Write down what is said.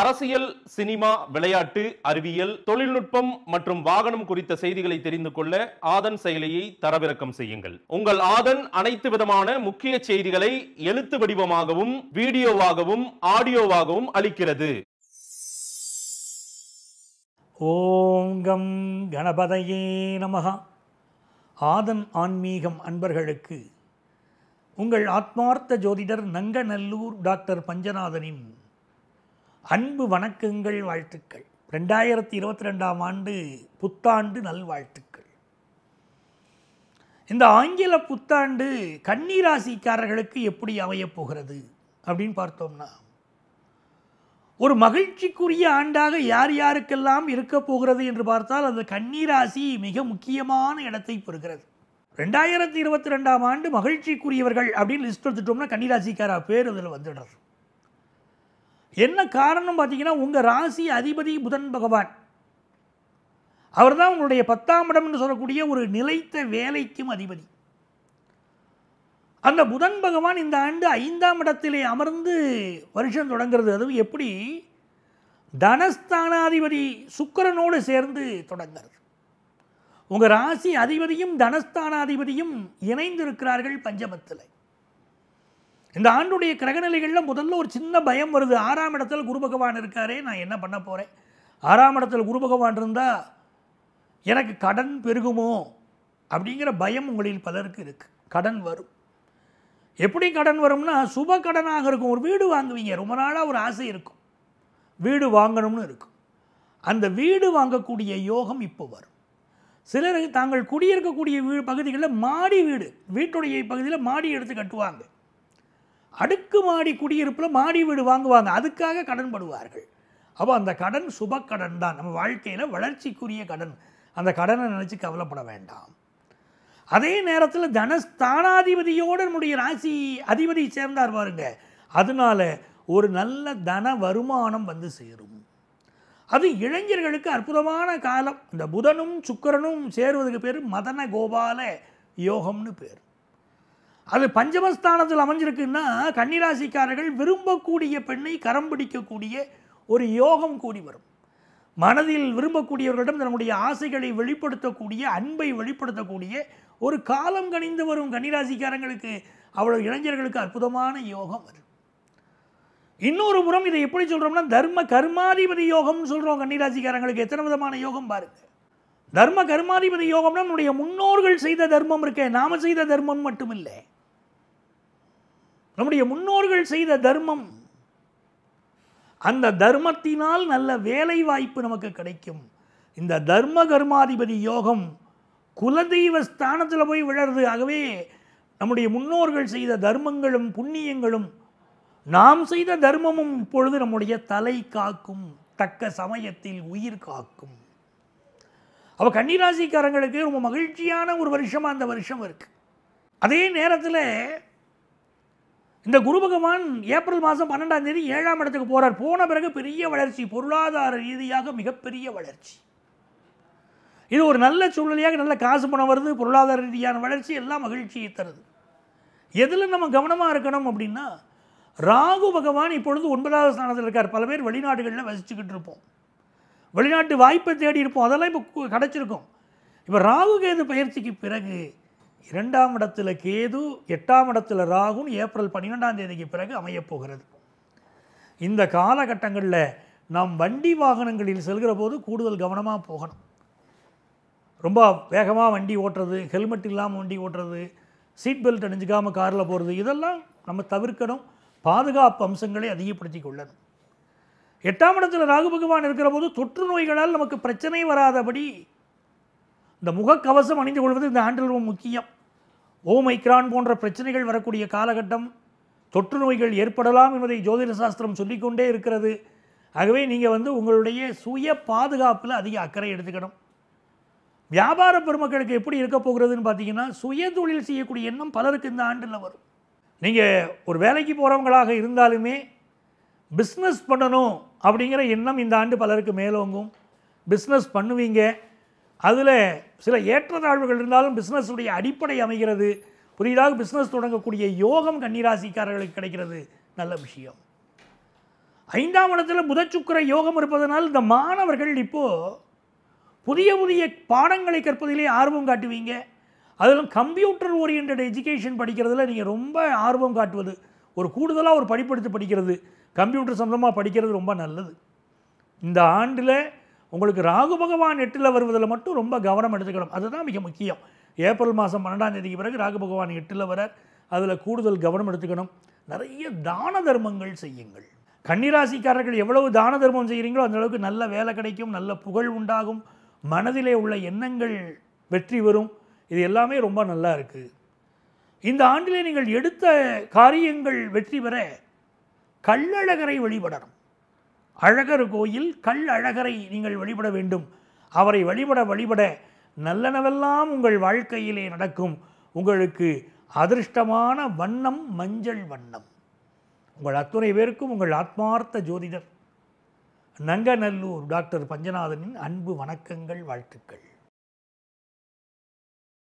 அரசியல் சினிமா விளையாட்டு அறிவியல் தொழில்நுட்பம் மற்றும் வாகனம் குறித்த செய்திகளை தெரிந்து கொள்ள ஆதன் செயலியை தரவிறக்கம் செய்யுங்கள் உங்கள் ஆதன் அனைத்து விதமான முக்கிய செய்திகளை எழுத்து வடிவமாகவும் வீடியோவாகவும் ஆடியோவாகவும் அளிக்கிறது ஓங்கம் கணபதையே நமகா ஆதன் ஆன்மீகம் அன்பர்களுக்கு உங்கள் ஆத்மார்த்த ஜோதிடர் நங்கநல்லூர் டாக்டர் பஞ்சநாதனின் அன்பு வணக்கங்கள் வாழ்த்துக்கள் ரெண்டாயிரத்தி இருபத்தி ரெண்டாம் ஆண்டு புத்தாண்டு நல்வாழ்த்துக்கள் இந்த ஆங்கில புத்தாண்டு கன்னிராசிக்காரர்களுக்கு எப்படி அமையப் போகிறது அப்படின்னு பார்த்தோம்னா ஒரு மகிழ்ச்சிக்குரிய ஆண்டாக யார் யாருக்கெல்லாம் இருக்கப் போகிறது என்று பார்த்தால் அந்த கன்னிராசி மிக முக்கியமான இடத்தை பெறுகிறது ரெண்டாயிரத்தி இருபத்தி ரெண்டாம் ஆண்டு மகிழ்ச்சிக்குரியவர்கள் அப்படின்னு லிஸ்ட் எடுத்துட்டோம்னா கன்னிராசிக்காரா பேர் இதில் வந்துடுறது என்ன காரணம் பார்த்தீங்கன்னா உங்கள் ராசி அதிபதி புதன் பகவான் அவர் தான் உங்களுடைய பத்தாம் இடம்னு சொல்லக்கூடிய ஒரு நிலைத்த வேலைக்கும் அதிபதி அந்த புதன் பகவான் இந்த ஆண்டு ஐந்தாம் இடத்திலே அமர்ந்து வருஷம் தொடங்கிறது அதுவும் எப்படி தனஸ்தானாதிபதி சுக்கரனோடு சேர்ந்து தொடங்கிறது உங்கள் ராசி அதிபதியும் தனஸ்தானாதிபதியும் இணைந்திருக்கிறார்கள் பஞ்சமத்தில் இந்த ஆண்டுடைய கிரகநிலைகளில் முதல்ல ஒரு சின்ன பயம் வருது ஆறாம் இடத்துல குரு பகவான் இருக்காரே நான் என்ன பண்ண போகிறேன் ஆறாம் இடத்துல குரு பகவான் இருந்தால் எனக்கு கடன் பெருகுமோ அப்படிங்கிற பயம் உங்களில் பலருக்கு இருக்குது கடன் வரும் எப்படி கடன் வரும்னா சுப கடனாக இருக்கும் ஒரு வீடு வாங்குவீங்க ரொம்ப நாளாக ஒரு ஆசை இருக்கும் வீடு வாங்கணும்னு இருக்கும் அந்த வீடு வாங்கக்கூடிய யோகம் இப்போ வரும் சிலர் தாங்கள் குடியிருக்கக்கூடிய வீ பகுதிகளில் மாடி வீடு வீட்டுடைய பகுதியில் மாடி எடுத்து கட்டுவாங்க அடுக்கு மாடி குடியிருப்பில் மாடி வீடு வாங்குவாங்க அதுக்காக கடன் படுவார்கள் அப்போ அந்த கடன் சுபக்கடன் தான் நம்ம வாழ்க்கையில் வளர்ச்சிக்குரிய கடன் அந்த கடனை நினச்சி கவலைப்பட வேண்டாம் அதே நேரத்தில் தனஸ்தானாதிபதியோடு நம்முடைய ராசி அதிபதி சேர்ந்தார் பாருங்க அதனால ஒரு நல்ல தன வருமானம் வந்து சேரும் அது இளைஞர்களுக்கு அற்புதமான காலம் இந்த புதனும் சுக்கரனும் சேருவதுக்கு பேர் மதன கோபால யோகம்னு பேர் அது பஞ்சமஸ்தானத்தில் அமைஞ்சிருக்குன்னா கன்னிராசிக்காரர்கள் விரும்பக்கூடிய பெண்ணை கரம் பிடிக்கக்கூடிய ஒரு யோகம் கூடி வரும் மனதில் விரும்பக்கூடியவர்களிடம் தன்னுடைய ஆசைகளை வெளிப்படுத்தக்கூடிய அன்பை வெளிப்படுத்தக்கூடிய ஒரு காலம் கணிந்து வரும் கன்னிராசிக்காரங்களுக்கு அவ்வளவு இளைஞர்களுக்கு அற்புதமான யோகம் வரும் இன்னொரு புறம் இதை எப்படி சொல்கிறோம்னா தர்ம கர்மாதிபதி யோகம்னு சொல்கிறோம் கன்னிராசிக்காரங்களுக்கு எத்தனை விதமான யோகம் பாருங்கள் தர்ம கர்மாதிபதி யோகம்னா நம்முடைய முன்னோர்கள் செய்த தர்மம் இருக்கே நாம செய்த தர்மம் மட்டுமில்லை நம்முடைய முன்னோர்கள் செய்த தர்மம் அந்த தர்மத்தினால் நல்ல வேலை வாய்ப்பு நமக்கு கிடைக்கும் இந்த தர்ம கர்மாதிபதி யோகம் குலதெய்வ ஸ்தானத்தில் போய் விழருது ஆகவே நம்முடைய முன்னோர்கள் செய்த தர்மங்களும் புண்ணியங்களும் நாம் செய்த தர்மமும் இப்பொழுது நம்முடைய தலை காக்கும் தக்க சமயத்தில் உயிர் காக்கும் அப்போ கன்னிராசிக்காரங்களுக்கு ரொம்ப மகிழ்ச்சியான ஒரு வருஷமாக அந்த வருஷம் இருக்குது அதே நேரத்தில் இந்த குரு பகவான் ஏப்ரல் மாதம் பன்னெண்டாம் தேதி ஏழாம் இடத்துக்கு போகிறார் போன பிறகு பெரிய வளர்ச்சி பொருளாதார ரீதியாக மிகப்பெரிய வளர்ச்சி இது ஒரு நல்ல சூழ்நிலையாக நல்ல காசு பணம் வருது பொருளாதார ரீதியான வளர்ச்சி எல்லாம் மகிழ்ச்சியை தருது எதில் நம்ம கவனமாக இருக்கணும் அப்படின்னா ராகு பகவான் இப்பொழுது ஒன்பதாவது ஸ்தானத்தில் இருக்கார் பல பேர் வெளிநாடுகளில் வசிச்சுக்கிட்டு இருப்போம் வெளிநாட்டு வாய்ப்பை தேடி இருப்போம் அதெல்லாம் இப்போ கிடச்சிருக்கும் இப்போ ராகு கேது பயிற்சிக்கு பிறகு இரண்டாம் இடத்துல கேது எட்டாம் இடத்துல ராகுன் ஏப்ரல் பன்னிரெண்டாம் தேதிக்கு பிறகு அமையப்போகிறது இந்த காலகட்டங்களில் நாம் வண்டி வாகனங்களில் செல்கிற போது கூடுதல் கவனமாக போகணும் ரொம்ப வேகமாக வண்டி ஓட்டுறது ஹெல்மெட் இல்லாமல் வண்டி ஓட்டுறது சீட் பெல்ட் அணிஞ்சிக்காமல் காரில் போகிறது இதெல்லாம் நம்ம தவிர்க்கணும் பாதுகாப்பு அம்சங்களை அதிகப்படுத்தி கொள்ளணும் எட்டாம் இடத்தில் ராகு பகவான் இருக்கிற போது தொற்று நோய்களால் நமக்கு பிரச்சனை வராதபடி இந்த முகக்கவசம் அணிந்து கொள்வது இந்த ஆண்டில் ரொம்ப முக்கியம் ஓமைக்ரான் போன்ற பிரச்சனைகள் வரக்கூடிய காலகட்டம் தொற்று நோய்கள் ஏற்படலாம் என்பதை ஜோதிட சாஸ்திரம் சொல்லிக்கொண்டே இருக்கிறது ஆகவே நீங்கள் வந்து உங்களுடைய சுய பாதுகாப்பில் அதிக அக்கறை எடுத்துக்கணும் வியாபார பெருமக்களுக்கு எப்படி இருக்க போகிறதுன்னு பார்த்தீங்கன்னா சுய தொழில் செய்யக்கூடிய எண்ணம் பலருக்கு இந்த ஆண்டில் வரும் நீங்கள் ஒரு வேலைக்கு போகிறவங்களாக இருந்தாலுமே பிஸ்னஸ் பண்ணணும் அப்படிங்கிற எண்ணம் இந்த ஆண்டு பலருக்கு மேலோங்கும் பிஸ்னஸ் பண்ணுவீங்க அதில் சில ஏற்றத்தாழ்வுகள் இருந்தாலும் பிஸ்னஸுடைய அடிப்படை அமைகிறது புதிதாக பிஸ்னஸ் தொடங்கக்கூடிய யோகம் கன்னிராசிக்காரர்களுக்கு கிடைக்கிறது நல்ல விஷயம் ஐந்தாம் இடத்துல புதச்சுக்கர யோகம் இருப்பதனால் இந்த மாணவர்கள் இப்போது புதிய புதிய பாடங்களை கற்பதிலே ஆர்வம் காட்டுவீங்க அதிலும் கம்ப்யூட்டர் ஓரியன்ட் எஜுகேஷன் படிக்கிறதுல நீங்கள் ரொம்ப ஆர்வம் காட்டுவது ஒரு கூடுதலாக ஒரு படிப்படுத்தி படிக்கிறது கம்ப்யூட்டர் சம்பந்தமாக படிக்கிறது ரொம்ப நல்லது இந்த ஆண்டில் உங்களுக்கு ராகு பகவான் எட்டில் வருவதில் மட்டும் ரொம்ப கவனம் எடுத்துக்கணும் அதுதான் மிக முக்கியம் ஏப்ரல் மாதம் பன்னெண்டாம் தேதிக்கு பிறகு ராகு பகவான் எட்டில் வர அதில் கூடுதல் கவனம் எடுத்துக்கணும் நிறைய தான தர்மங்கள் செய்யுங்கள் கன்னிராசிக்காரர்கள் எவ்வளவு தான தர்மம் செய்கிறீங்களோ அந்தளவுக்கு நல்ல வேலை கிடைக்கும் நல்ல புகழ் உண்டாகும் மனதிலே உள்ள எண்ணங்கள் வெற்றி வரும் இது எல்லாமே ரொம்ப நல்லா இருக்குது இந்த ஆண்டிலே நீங்கள் எடுத்த காரியங்கள் வெற்றி பெற கள்ளழகரை வழிபடணும் அழகர் கோயில் கள்ளழகரை நீங்கள் வழிபட வேண்டும் அவரை வழிபட வழிபட நல்லனவெல்லாம் உங்கள் வாழ்க்கையிலே நடக்கும் உங்களுக்கு அதிர்ஷ்டமான வண்ணம் மஞ்சள் வண்ணம் உங்கள் அத்துணை பேருக்கும் உங்கள் ஆத்மார்த்த ஜோதிடர் நங்கநல்லூர் டாக்டர் பஞ்சநாதனின் அன்பு வணக்கங்கள் வாழ்த்துக்கள்